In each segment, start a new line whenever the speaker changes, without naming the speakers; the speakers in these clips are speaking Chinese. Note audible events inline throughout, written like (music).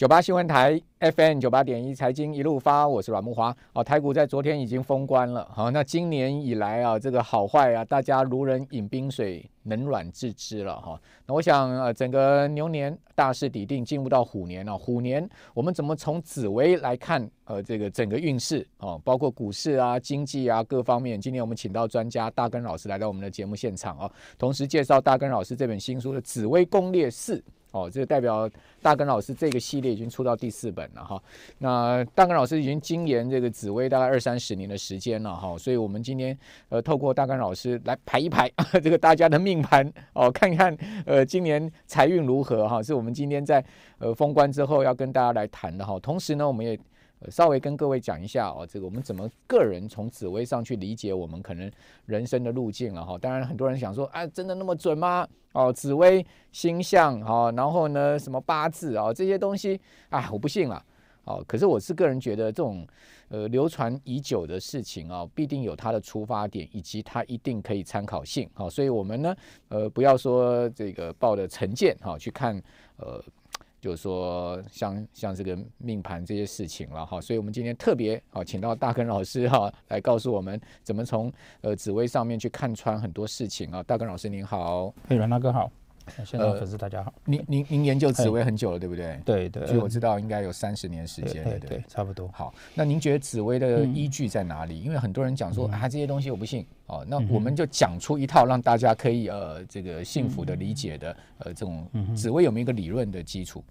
九八新闻台 FM 九八点一，财经一路发，我是阮木华。哦，台股在昨天已经封关了。好，那今年以来啊，这个好坏啊，大家如人饮冰水，冷暖自知了哈。那我想，呃，整个牛年大势已定，进入到虎年了。虎年我们怎么从紫薇来看？呃，这个整个运势哦，包括股市啊、经济啊各方面。今天我们请到专家大根老师来到我们的节目现场哦，同时介绍大根老师这本新书的《紫薇攻略四》。哦，这代表大根老师这个系列已经出到第四本了哈。那大根老师已经经营这个紫薇大概二三十年的时间了哈，所以我们今天呃透过大根老师来排一排 (laughs) 这个大家的命盘哦，看看呃今年财运如何哈，是我们今天在呃封关之后要跟大家来谈的哈。同时呢，我们也稍微跟各位讲一下哦，这个我们怎么个人从紫薇上去理解我们可能人生的路径了哈？当然很多人想说啊，真的那么准吗？哦，紫薇星象哈，然后呢什么八字啊这些东西啊，我不信了。哦，可是我是个人觉得这种呃流传已久的事情啊，必定有它的出发点，以及它一定可以参考性。好，所以我们呢，呃，不要说这个抱的成见哈，去看呃。就是说，像像这个命盘这些事情了哈，所以我们今天特别好，请到大根老师哈来告诉我们怎么从呃紫薇上面去看穿很多事情啊。大根老师您好，
嘿，阮大哥好。现场粉丝大家好，您您您研究紫薇很久
了，对不对？对对，所以我知道应该有三十年时间，对对，差不多。好，那您觉得紫薇的依据在哪里？因为很多人讲说啊这些东西我不信哦，那我们就讲出一套让大家可以呃这个幸福的理解的呃这种紫薇有没有一个理论
的基础？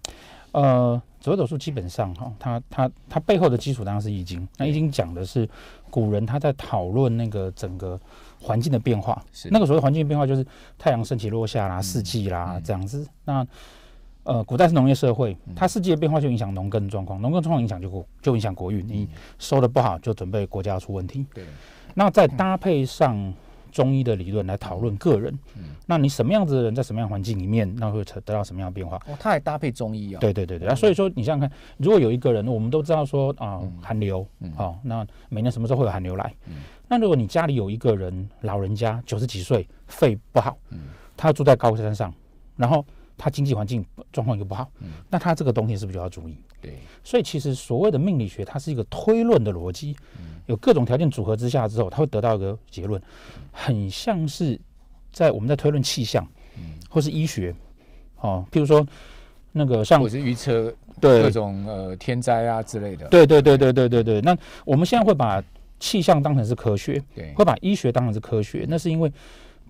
呃，紫微斗数基本上哈，它它它背后的基础当然是易经，那易经讲的是古人他在讨论那个整个。环境的变化，那个时候的环境变化就是太阳升起落下啦，四季啦这样子。那呃，古代是农业社会，它四季的变化就影响农耕状况，农耕状况影响就就影响国运。你收的不好，就准备国家出问题。对，那再搭配上。中医的理论来讨论个人，那你什么样子的人在什么样环境里面，那会得到什么样的变化？哦，他还搭配中医啊？对对对对啊！所以说你想想看，如果有一个人，我们都知道说啊寒流，好，那每年什么时候会有寒流来？那如果你家里有一个人，老人家九十几岁，肺不好，他住在高山上，然后。他经济环境状况又不好，那他这个东西是不是就要注意？对，所以其实所谓的命理学，它是一个推论的逻辑，有各种条件组合之下之后，他会得到一个结论，很像是在我们在推论气象，或是医学，哦，譬如说那个像，或是预测对各
种呃天灾啊之类的。对对
对对对对对。那我们现在会把气象当成是科学，对，会把医学当成是科学，那是因为。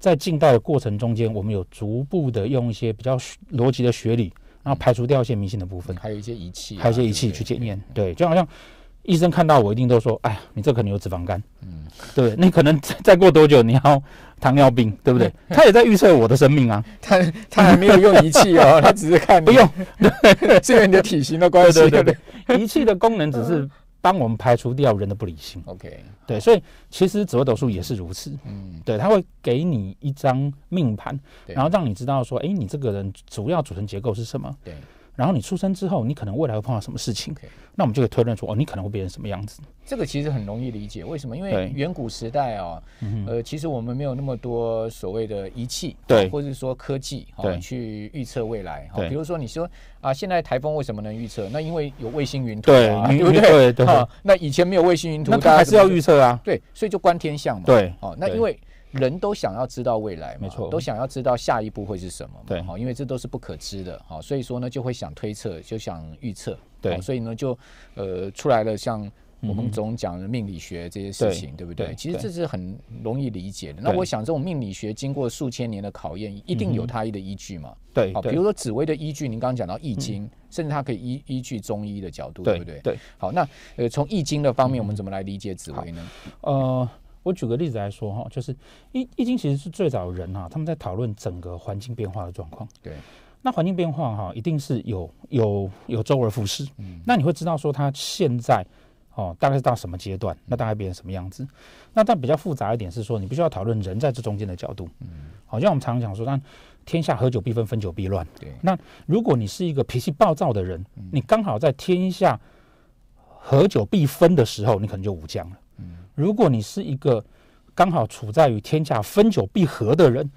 在进道的过程中间，我们有逐步的用一些比较逻辑的学理，然后排除掉一些迷信的部分，还有一些仪器，还有一些仪器去检验，对，就好像医生看到我一定都说，哎呀，你这可能有脂肪肝，嗯，对，你可能 (laughs) 再过多久你要糖尿病，对不对？他也在预测我的生命啊，(laughs) 他他没有用仪器哦，(laughs) 他只是看，不用，对，是因为你的体型的关系，对不对？仪器的功能只是。帮我们排除掉人的不理性。OK，对，所以其实紫微斗数也是如此。嗯，对，他会给你一张命盘，然后让你知道说，哎，你这个人主要组成结构是什么？对。然后你出生之后，你可能未来会碰到什么事情？那我们就可以推论出哦，你可能会变成什么样子？
这个其实很容易理解，为什么？因为远古时代啊，呃，其实我们没有那么多所谓的仪器，对，或者说科技，对，去预测未来。对，比如说你说啊，现在台风为什么能预测？那因为有卫星云图啊，对 (laughs) 对对啊。那以前没有卫星云图，那还是要预测啊？对，所以就观天象嘛。对，哦，那因为。人都想要知道未来嘛，没错，都想要知道下一步会是什么，对，好，因为这都是不可知的，好，所以说呢，就会想推测，就想预测，对，所以呢，就呃出来了，像我们总讲的命理学这些事情，对不对？其实这是很容易理解的。那我想，这种命理学经过数千年的考验，一定有它的依据嘛，对，好，比如说紫薇的依据，您刚刚讲到易经，甚至它可以依依据中医的角度，对不对？对，好，那呃，从易经的方
面，我们怎么来理解紫薇呢？呃。我举个例子来说哈，就是《易易经》其实是最早人啊，他们在讨论整个环境变化的状况。对，那环境变化哈，一定是有有有周而复始。嗯，那你会知道说它现在哦，大概是到什么阶段？那大概变成什么样子？那但比较复杂一点是说，你必须要讨论人在这中间的角度。嗯，好像我们常常讲说，那天下合久必分，分久必乱。对，那如果你是一个脾气暴躁的人，你刚好在天下合久必分的时候，你可能就无疆了。如果你是一个刚好处在于天下分久必合的人，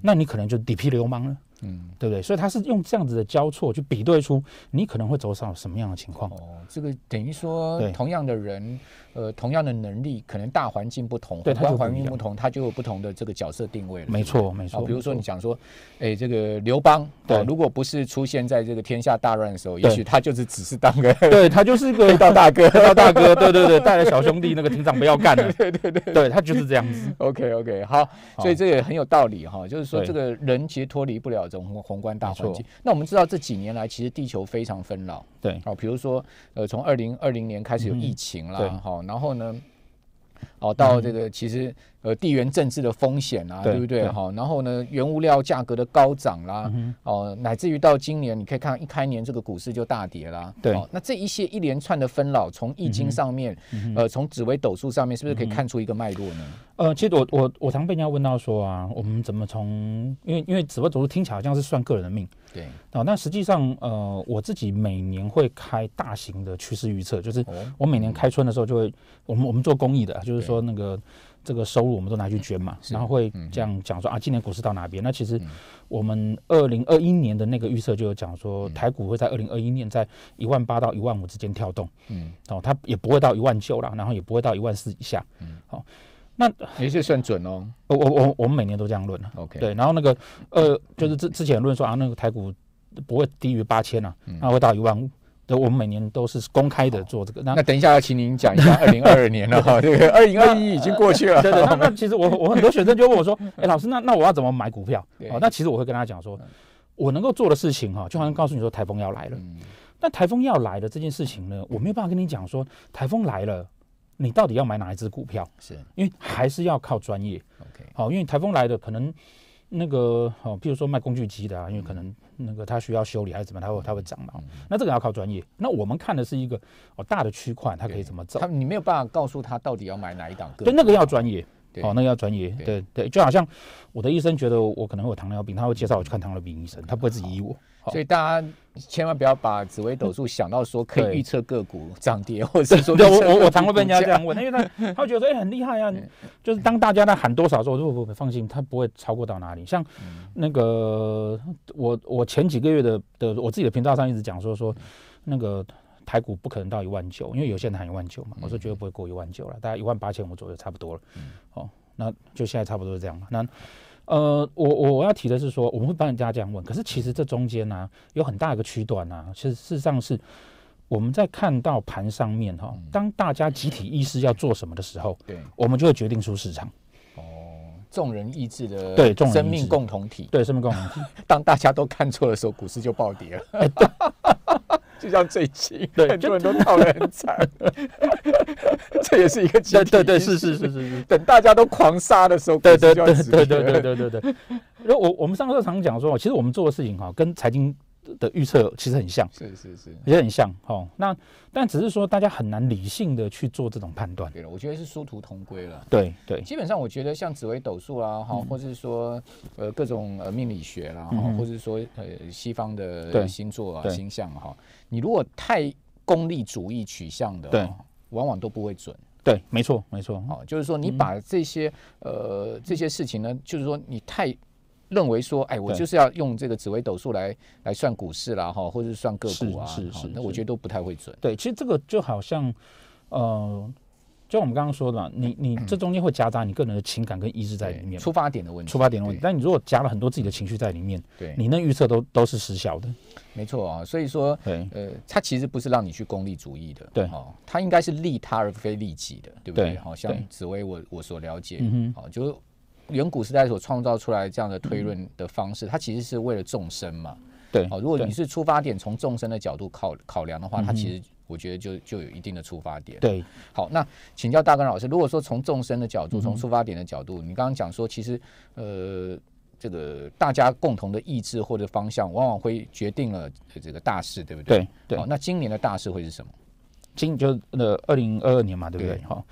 那你可能就地痞流氓了。嗯，对不对？所以他是用这样子的交错去比对出你可能会走上什么样的情况。哦，这个等于说同样的人，
呃，同样的能力，可能大环境不同，对的环境不同，他就有不同的这个角色定
位了。没错，没错。比如说你讲
说，哎，这个刘邦，对，如果不是出现在这个天下大乱的时候，也许他就是只是当个，(laughs) 对他就是个当大哥，当 (laughs) 大哥，对对对，带了小兄弟那个厅长不要干了，对 (laughs) 对对，对他就是这样子。OK OK，好，所以这个很有道理哈，就是说这个人其实脱离不了。种宏观大环境，那我们知道这几年来，其实地球非常纷扰，对，哦，比如说，呃，从二零二零年开始有疫情啦，好，然后呢？哦，到这个其实呃地缘政治的风险啊，对不对？哈，然后呢，原物料价格的高涨啦，哦，乃至于到今年，你可以看一开年这个股市就大跌啦。对，那这一些一连串的分老，从易经上面，呃，从紫微斗数上面，是不是可以看出一个脉络呢？
呃，其实我我我常被人家问到说啊，我们怎么从，因为因为紫微斗数听起来像是算个人的命，对，哦，那实际上呃，我自己每年会开大型的趋势预测，就是我每年开春的时候就会，我们我们做公益的，就是说。说那个这个收入我们都拿去捐嘛，然后会这样讲说啊，今年股市到哪边？那其实我们二零二一年的那个预测就有讲说，台股会在二零二一年在一万八到一万五之间跳动，嗯，哦，它也不会到一万九了，然后也不会到一万四以下，嗯，好，那也是算准哦，我我我我们每年都这样论了，OK，对，然后那个呃，就是之之前论说啊，那个台股不会低于八千啊，那会到一万五。我们每年都是公开的做这个，那那等一下，要请您讲一下 (laughs) 二零二二年了哈，这个二零二一已经过去了。对对，那其实我我很多学生就问我说，哎，老师，那那我要怎么买股票？哦，那其实我会跟他讲说，我能够做的事情哈，就好像告诉你说台风要来了，那台风要来了这件事情呢，我没有办法跟你讲说台风来了，你到底要买哪一只股票？是因为还是要靠专业。OK，好，因为台风来的可能那个哦，譬如说卖工具机的啊，因为可能。那个它需要修理还是怎么，它会它会涨的。那这个要靠专业。那我们看的是一个哦大的区块，它可以怎么走？它你没有办法告诉他到底要买哪一档。对，那个要专业，哦，那个要专业。对对，就好像我的医生觉得我可能会有糖尿病，他会介绍我去看糖尿病医生，他不会自己医我。所以大
家。千万不要把紫微斗数想到说可以预测个股
涨跌，或者是说，(laughs) 我我我常会被人家这样问，因为他他会觉得说，哎，很厉害啊，(laughs) 就是当大家在喊多少时候，不不放心，它不会超过到哪里。像那个我我前几个月的的我自己的频道上一直讲说说那个台股不可能到一万九，因为有些人喊一万九嘛，我说绝对不会过一万九了，大概一万八千五左右差不多了。哦，那就现在差不多是这样了。那呃，我我我要提的是说，我们会帮人家这样问，可是其实这中间呢，有很大一个区段呢，实事实上是我们在看到盘上面哈，当大家集体意识要做什么的时候，对，我们就会决定出市场。哦，
众人意志的对，生命共同体，对生命共同体。当大家都看错的时候，股市就暴跌了。就像最近，(laughs) 很多人都闹得很惨，(laughs) 这也是一个机会。对对对，是是是是是。等大家都狂杀的时候，对对对对对对对对。
我我们上课常讲说，其实我们做的事情哈，跟财经。的预测其实很像
是是是，也很
像哦。那但只是说，大家很难理性的去做这种判断。对，了，我觉
得是殊途同归了。对对，基本上我觉得像紫微斗数啦哈，或者说呃各种呃命理学啦哈，或者说呃西方的星座啊星象哈，你如果太功利主义取向的，对，往往都不会
准。对，没错没错。好，就
是说你把这些呃这些事情呢，就是说你太。认为说，哎，我就是要用这个紫微斗数来来算股市啦，哈，或
者算个股啊，是是是。那我觉得都不太会准。对，其实这个就好像，呃，就我们刚刚说的，你你 (clears throat) 这中间会夹杂你个人的情感跟意志在里面，出发点的问题，出发点的问题。但你如果夹了很多自己的情绪在里面，对你那预测都都是失效的。没错啊，
所以说，呃，他其实不是让你去功利主义的，对哦，他应该是利他而非利己的，对不对？好像紫薇我我所了解，嗯、好就。是。远古时代所创造出来这样的推论的方式，它其实是为了众生嘛。对，哦，如果你是出发点从众生的角度考考量的话，它其实我觉得就就有一定的出发点。对，好，那请教大根老师，如果说从众生的角度，从出发点的角度，你刚刚讲说，其实呃，这个大家共同的意志或者方向，往往会决定了这个大事，对不对？对，好，
那今年的大事会是什么？今就那呃二零二二年嘛，对不对？好。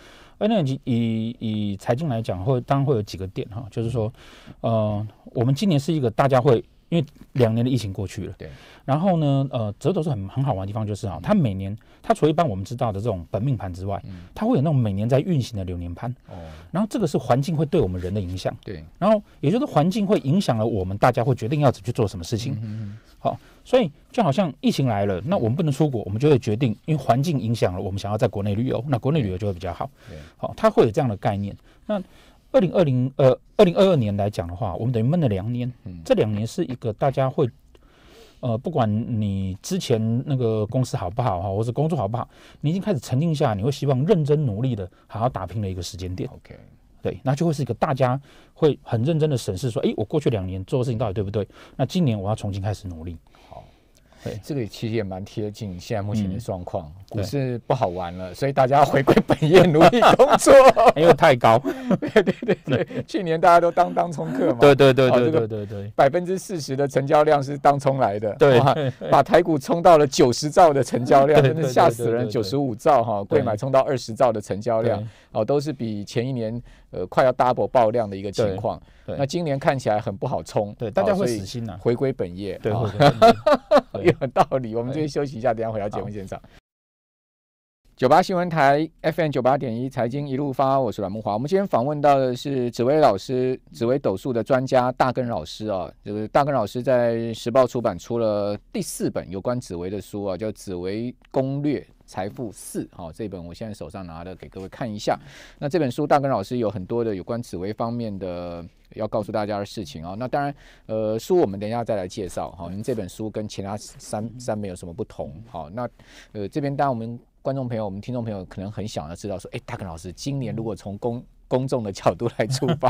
那以以以财经来讲，会当然会有几个点哈，就是说，呃，我们今年是一个大家会，因为两年的疫情过去了，对。然后呢，呃，折头是很很好玩的地方，就是啊，它每年它除了一般我们知道的这种本命盘之外，嗯，它会有那种每年在运行的流年盘。哦。然后这个是环境会对我们人的影响。对。然后也就是环境会影响了我们大家会决定要去做什么事情。嗯嗯。好。所以就好像疫情来了，那我们不能出国，我们就会决定，因为环境影响了，我们想要在国内旅游，那国内旅游就会比较好。好，它会有这样的概念。那二零二零呃二零二二年来讲的话，我们等于闷了两年，这两年是一个大家会，呃，不管你之前那个公司好不好哈，或是工作好不好，你已经开始沉淀下，你会希望认真努力的好好打拼的一个时间点。对，那就会是一个大家会很认真的审视说，哎，我过去两年做的事情到底对不对？那今年我要重新开始努力。好。这个其实也蛮贴近现在目前的状况，股市不好玩了，所以大家回归本
业努力工作，没 (laughs) 有太高。(laughs) 对对对对，去年大家都当当冲客嘛。对对对对对对对，百分之四十的成交量是当冲来的。对。把台股冲到了九十兆的成交量，真的吓死人，九十五兆哈，贵买冲到二十兆的成交量，哦，都是比前一年呃快要 double 爆量的一个情况。那今年看起来很不好冲，对，大家会死心呐，回归本业。对。(laughs) 有道理，我们先休息一下，等下回到节目现场。九八新闻台 FM 九八点一，财经一路发，我是阮木华。我们今天访问到的是紫薇老师，紫薇斗数的专家大根老师啊。就是大根老师在时报出版出了第四本有关紫薇的书啊，叫《紫薇攻略财富四》。好，这本我现在手上拿的，给各位看一下。那这本书，大根老师有很多的有关紫薇方面的。要告诉大家的事情啊，那当然，呃，书我们等一下再来介绍哈。您这本书跟其他三三本有什么不同？好，那呃，这边当然我们观众朋友、我们听众朋友可能很想要知道，说，哎，大根老师今年如果从公公众的角度来出发，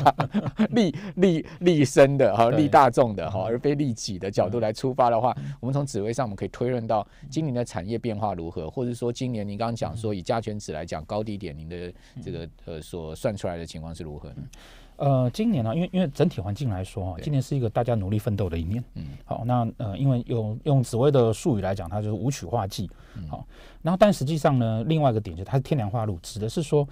利利利生的哈，利大众的哈，而非利己的角度来出发的话，我们从紫位上我们可以推论到今年的产业变化如何，或者说今年您刚刚讲说以加权指来讲高低点，您的这个呃所算出来的情况是如何
呃，今年呢，因为因为整体环境来说啊，今年是一个大家努力奋斗的一面。嗯，好，那呃，因为用用紫薇的术语来讲，它就是五曲化忌。好，然后但实际上呢，另外一个点就是它是天梁化禄，指的是说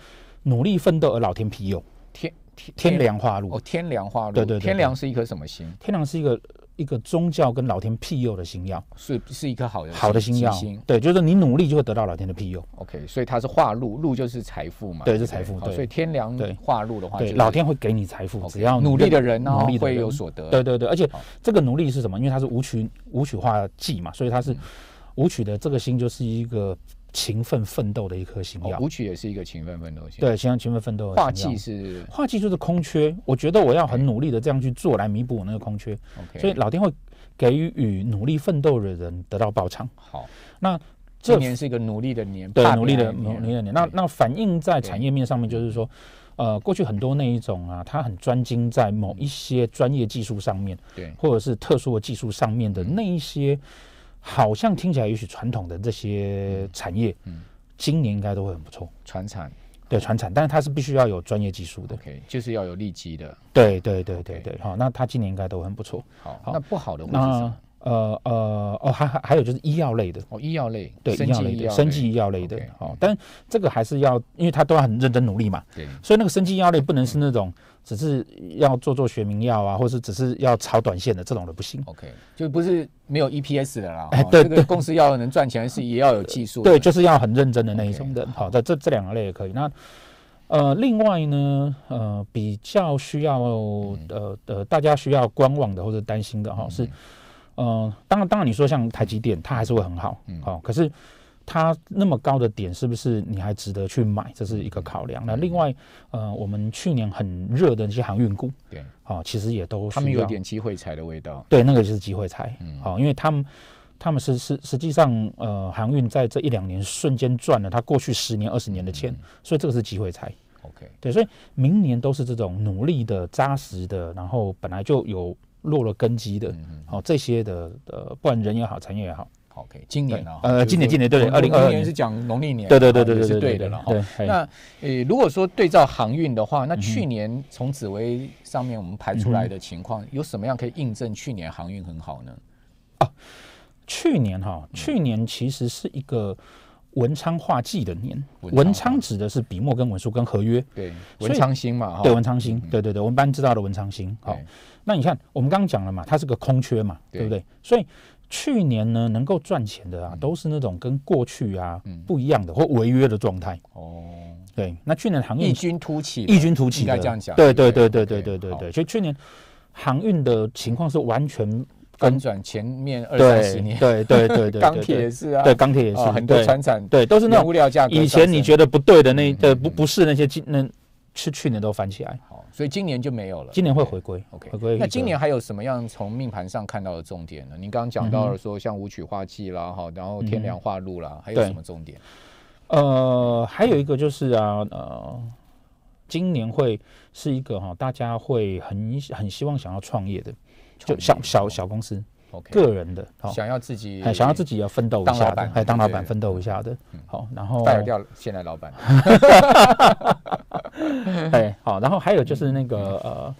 努力奋斗而老天庇佑。天天天梁化禄哦，天梁化禄，对对，天梁是一颗什么星？天梁是一个。一个宗教跟老天庇佑的心耀，是是一颗好的好的星耀，对，就是你努力就会得到老天的庇佑。OK，所以它是化禄，禄就是财
富嘛，对，是财富。所以
天粮化禄的话，老天会给你财富，只要努力的人呢会有所得。对对对，而且这个努力是什么？因为它是舞曲舞曲化忌嘛，所以它是舞曲的这个星就是一个。勤奋奋斗的一颗星耀。舞曲
也是一个勤
奋奋斗星。对，像勤奋奋斗画技是画技就是空缺，我觉得我要很努力的这样去做，来弥补我那个空缺。OK，所以老天会给予努力奋斗的人得到报偿。好，那这年是一
个努力的年，对，努力的努力
的年。那那反映在产业面上面，就是说，呃，过去很多那一种啊，他很专精在某一些专业技术上面，对，或者是特殊的技术上面的那一些。好像听起来，也许传统的这些产业，嗯，今年应该都会很不错。船产对船产，但是它是必须要有专业技术的，OK，就是要有利基的。对对对对对，好，那它今年应该都很不错。好，那不好的会是呃呃哦，还还还有就是医药类的哦，医药类对，医药类的生技医药类的。好，但这个还是要，因为它都要很认真努力嘛。对，所以那个生技医药类不能是那种。只是要做做学名药啊，或是只是要炒短线的这种的不行。OK，
就不是没有 EPS 的啦。哎，对对，公司要能赚钱是也要有技术。对，就是要
很认真的那一种的。好的，这这两个类也可以。那呃，另外呢，呃，比较需要呃呃，大家需要观望的或者担心的哈，是呃，当然当然，你说像台积电，它还是会很好，好，可是。它那么高的点，是不是你还值得去买？这是一个考量。那另外，呃，我们去年很热的那些航运股，对，好，其实也都他们有点机会
财的味道。对，那
个就是机会财。嗯，好，因为他们他们是实实际上，呃，航运在这一两年瞬间赚了他过去十年二十年的钱，所以这个是机会财。OK，对，所以明年都是这种努力的、扎实的，然后本来就有落了根基的，好这些的呃，不管人也好，产业也好。OK，今年啊，呃，今年今年对，二零二零年是讲农历年，对对对对对，是对的了哈。那
呃，如果说对照航运的话，那去年从紫薇上面我们排出来的情
况，有什么样可以印证去年航运很好呢？啊，去年哈，去年其实是一个文昌化忌的年，文昌指的是笔墨跟文书跟合约，对，文昌星嘛，对，文昌星，对对对，我们班知道的文昌星，好。那你看，我们刚刚讲了嘛，它是个空缺嘛，对不对？所以。去年呢，能够赚钱的啊，都是那种跟过去啊不一样的或违约的状态。哦，对，那去年航运异军突起，异军突起应该这样讲。对对对对对对对对，所以去年航运的情况是完全翻转前面二三十年。对对对对，钢铁也是啊，对钢铁也是很多生产，对都是那种物料价格。以前你觉得不对的那，呃，不不是那些金那。是去年都翻起来，
好，所以今年就没有了。今年会
回归，OK，回
归。那今年还有什么样从命盘上看到的重点呢？您刚刚讲到了说像舞曲化忌啦，
哈，然后天梁化禄啦，还有什么重点？呃，还有一个就是啊，呃，今年会是一个哈，大家会很很希望想要创业的，就小小小公司，OK，个人的，想要自己，想要自己要奋斗一下的，还当老板奋斗一下的，好，然后干掉
现在老板。(laughs)
(laughs) (laughs) (laughs) 哎，好，然后还有就是那个呃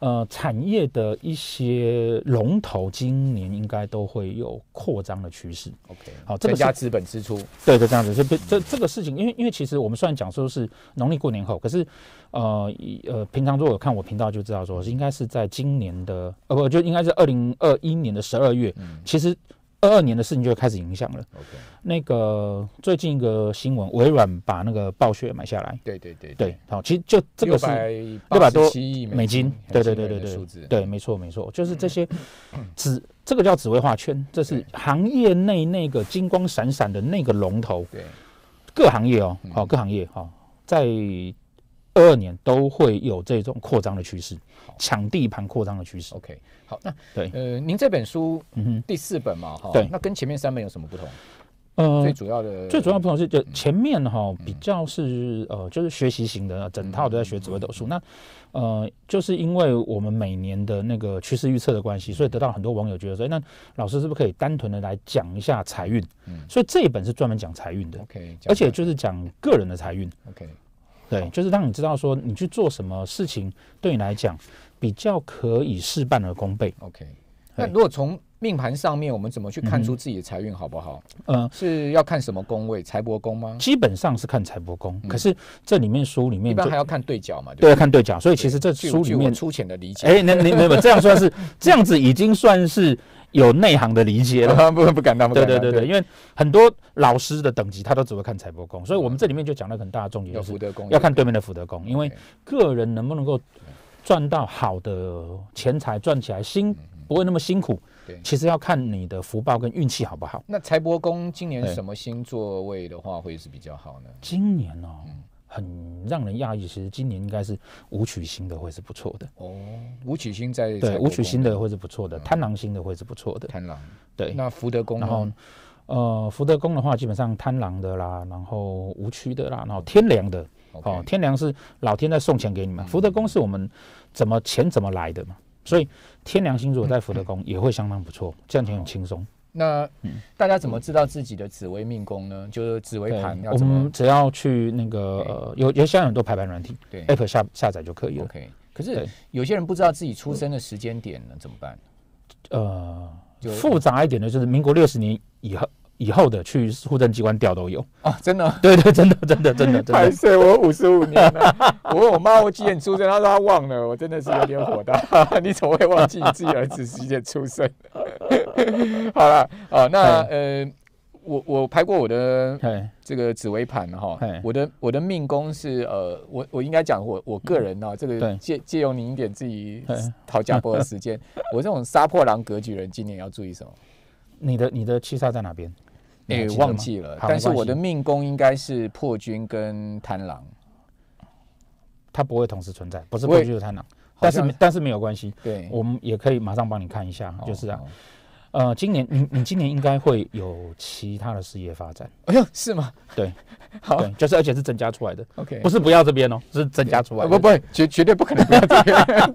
呃产业的一些龙头，今年应该都会有扩张的趋势。OK，好，个加资本支出，对对，这样子，这这这个事情，因为因为其实我们虽然讲说是农历过年后，可是呃呃，平常如果有看我频道就知道说，应该是在今年的呃不，就应该是二零二一年的十二月，其实。二二年的事情就开始影响了。那个最近一个新闻，微软把那个暴雪买下来。对对对，对，好，其实就这个是六百多七亿美金。对对对对对，对，没错没错，就是这些只 (clears throat) 这个叫紫薇画圈，这是行业内那个金光闪闪的那个龙头。对，各行业哦，好，各行业哈，在。二二年都会有这种扩张的趋势，抢地盘扩张的趋势。OK，好，那对，
呃，您这本书，嗯，第四本嘛，哈，对，那
跟前面三本有什么不同？呃，最主
要的最主
要不同是，就前面哈比较是呃，就是学习型的，整套都在学紫微斗数。那呃，就是因为我们每年的那个趋势预测的关系，所以得到很多网友觉得说，那老师是不是可以单纯的来讲一下财运？嗯，所以这一本是专门讲财运的。OK，而且就是讲个人的财运。OK。对，就是让你知道说你去做什么事情对你来讲比较可以事半而功倍。OK，那如果从命盘上面，我们怎么去看出自己的财运好不好？嗯，是要看什么宫位财帛宫吗？基本上是看财帛宫，可是这里面书里面一般还要看
对角嘛？对，看对角。所以其实这书里面粗浅的理解，哎，那那没有这样算是
这样子，已经算是。有内行的理解了，(laughs) 不不敢当，对对对对，因为很多老师的等级，他都只会看财帛宫，所以我们这里面就讲了很大重点，就是福德宫要看对面的福德宫，因为个人能不能够赚到好的钱财赚起来，辛不会那么辛苦，其实要看你的福报跟运气好不好。那
财帛宫今年什么星座位的话会是比较好呢？
今年哦。很让人讶异，其实今年应该是武曲星的会是不错的哦，武曲星在对武曲星的会是不错的，贪狼星的会是不错的，贪狼对那福德宫，然后呃福德宫的话，基本上贪狼的啦，然后无曲的啦，然后天良的，哦。天良是老天在送钱给你们，福德宫是我们怎么钱怎么来的嘛，所以天良星如果在福德宫 (laughs) 也会相当不错，赚钱很轻松。
那大家怎么知道自己的紫微命宫呢？就是紫微盘要怎么？我们
只要去那个有，有现在很多排盘软体，对 a p p 下下载就可以了。OK。可是有
些人不知道自己出生的时间点，呢，怎么办？
呃，复杂一点的就是民国六十年以后。以后的去户政机关调都有啊，真的，对对，真的真的真的，拍摄
我五十五年了。我问我妈我几点出生，她说她忘了，我真的是有点火大。(laughs) 你怎么会忘记你自己儿子几点出生？(laughs) 好了，啊，那呃，我我拍过我的这个紫微盘哈，我的我的命宫是呃，我我应该讲我我个人呢，这个借借用您一点自己讨家波的时间，(laughs) 我这种杀破狼格局人今年要注意什么？
你的你的七煞在哪
边？你忘记了，但是我的命宫应该是破军跟贪狼，
它不会同时存在，不是破军就是贪狼，但是但是没有关系，对，我们也可以马上帮你看一下，就是啊，呃，今年你你今年应该会有其他的事业发展，哎呦是吗？对，(laughs) 好，就是而且是增加出来的，OK，不是不要这边哦，是增加出来的，不不绝绝对不可能不要这边。(laughs)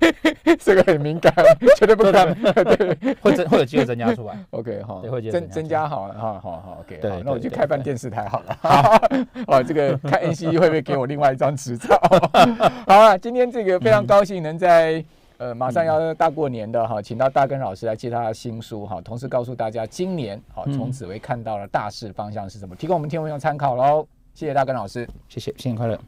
对，这个很敏感，绝对不是他们。对，(laughs) 会增会有机会增加出来。
(laughs) OK 哈，增增加好了哈。好好，OK，好，那我去开办电视台好了。好，哦，(laughs) 这个看 NC e 会不会给我另外一张执照？好了，今天这个非常高兴能在呃马上要大过年的哈，请到大根老师来接他的新书哈，同时告诉大家今年好从此会看到了大势方向是什么，提供我们天文用参考喽。谢谢大根老师，谢谢，新年快乐。